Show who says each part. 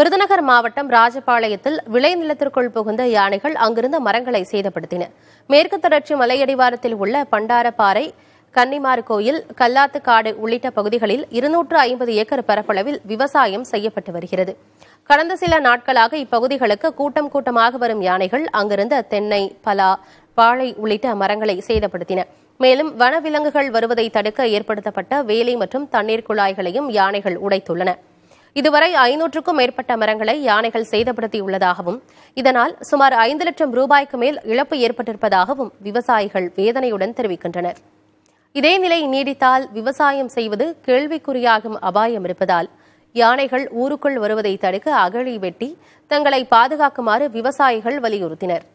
Speaker 1: விருதுநகர் மாவட்டம் ராஜபாளையத்தில் விளைநிலத்திற்குள் புகுந்த யானைகள் அங்கிருந்த மரங்களை சேதப்படுத்தின மேற்கு தொடர்ச்சி மலையடிவாரத்தில் உள்ள பண்டாரப்பாறை கன்னிமார் கோயில் கல்லாத்துக்காடு உள்ளிட்ட பகுதிகளில் இருநூற்று ஐம்பது ஏக்கர் பரப்பளவில் விவசாயம் செய்யப்பட்டு வருகிறது கடந்த சில நாட்களாக இப்பகுதிகளுக்கு கூட்டம் கூட்டமாக வரும் யானைகள் அங்கிருந்த தென்னை பலா வாழை உள்ளிட்ட மரங்களை சேதப்படுத்தின மேலும் வனவிலங்குகள் வருவதை தடுக்க ஏற்படுத்தப்பட்ட வேலை மற்றும் தண்ணீர் குழாய்களையும் யானைகள் உடைத்துள்ளன இதுவரை ஐநூற்றுக்கும் மேற்பட்ட மரங்களை யானைகள் சேதப்படுத்தியுள்ளதாகவும் இதனால் சுமார் ஐந்து லட்சம் ரூபாய்க்கு மேல் இழப்பு ஏற்பட்டிருப்பதாகவும் விவசாயிகள் வேதனையுடன் தெரிவிக்கின்றனர் இதே நிலை நீடித்தால் விவசாயம் செய்வது கேள்விக்குறியாகும் அபாயம் இருப்பதால் யானைகள் ஊருக்குள் வருவதை தடுக்க அகழி வெட்டி தங்களை பாதுகாக்குமாறு விவசாயிகள் வலியுறுத்தினர்